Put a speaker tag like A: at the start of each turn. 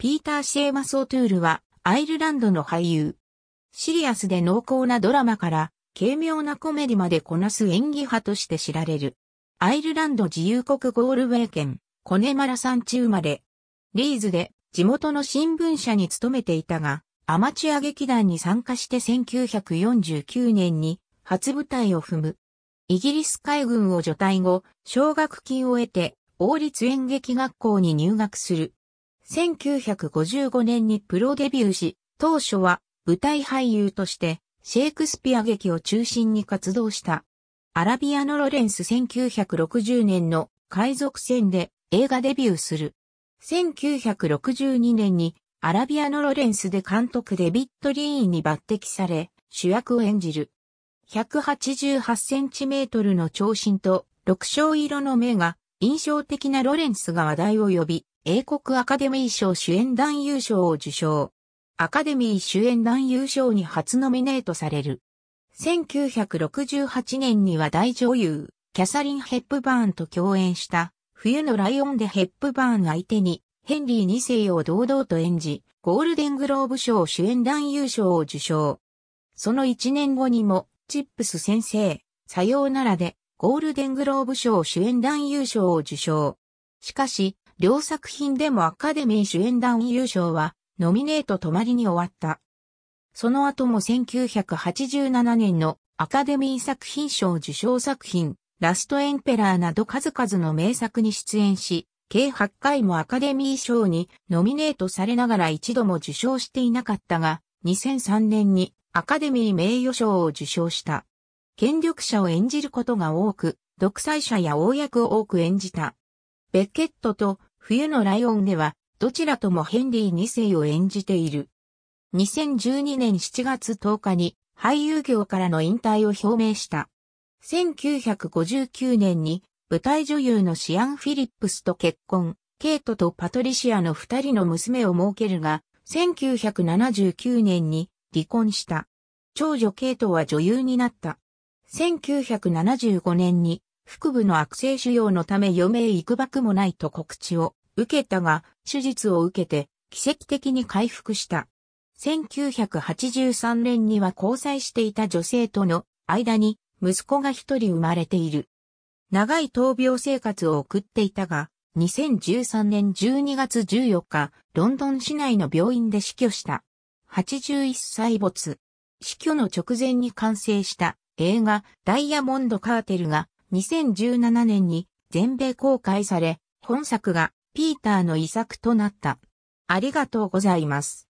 A: ピーター・シェーマス・オトゥールは、アイルランドの俳優。シリアスで濃厚なドラマから、軽妙なコメディまでこなす演技派として知られる。アイルランド自由国ゴールウェイ県、コネマラ山地生まれ。リーズで地元の新聞社に勤めていたが、アマチュア劇団に参加して1949年に初舞台を踏む。イギリス海軍を除隊後、奨学金を得て、王立演劇学校に入学する。1955年にプロデビューし、当初は舞台俳優としてシェイクスピア劇を中心に活動した。アラビアのロレンス1960年の海賊船で映画デビューする。1962年にアラビアのロレンスで監督デビット・リーンに抜擢され、主役を演じる。188センチメートルの長身と六章色の目が印象的なロレンスが話題を呼び、英国アカデミー賞主演男優賞を受賞。アカデミー主演男優賞に初ノミネートされる。1968年には大女優、キャサリン・ヘップバーンと共演した冬のライオンでヘップバーン相手にヘンリー2世を堂々と演じ、ゴールデングローブ賞主演男優賞を受賞。その1年後にも、チップス先生、さようならで、ゴールデングローブ賞主演男優賞を受賞。しかし、両作品でもアカデミー主演団優勝は、ノミネート止まりに終わった。その後も1987年のアカデミー作品賞受賞作品、ラストエンペラーなど数々の名作に出演し、計8回もアカデミー賞にノミネートされながら一度も受賞していなかったが、2003年にアカデミー名誉賞を受賞した。権力者を演じることが多く、独裁者や王役を多く演じた。ベッケットと冬のライオンでは、どちらともヘンリー2世を演じている。2012年7月10日に俳優業からの引退を表明した。1959年に舞台女優のシアン・フィリップスと結婚、ケイトとパトリシアの二人の娘を設けるが、1979年に離婚した。長女ケイトは女優になった。1975年に腹部の悪性腫瘍のため余命いくばくもないと告知を受けたが、手術を受けて奇跡的に回復した。1983年には交際していた女性との間に息子が一人生まれている。長い闘病生活を送っていたが、2013年12月14日、ロンドン市内の病院で死去した。81歳没。死去の直前に完成した映画ダイヤモンド・カーテルが2017年に全米公開され、本作がピーターの遺作となった。ありがとうございます。